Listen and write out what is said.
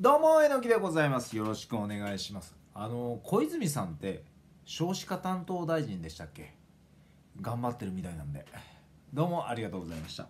どうもえのきでございますよろしくお願いしますあの小泉さんって少子化担当大臣でしたっけ頑張ってるみたいなんでどうもありがとうございました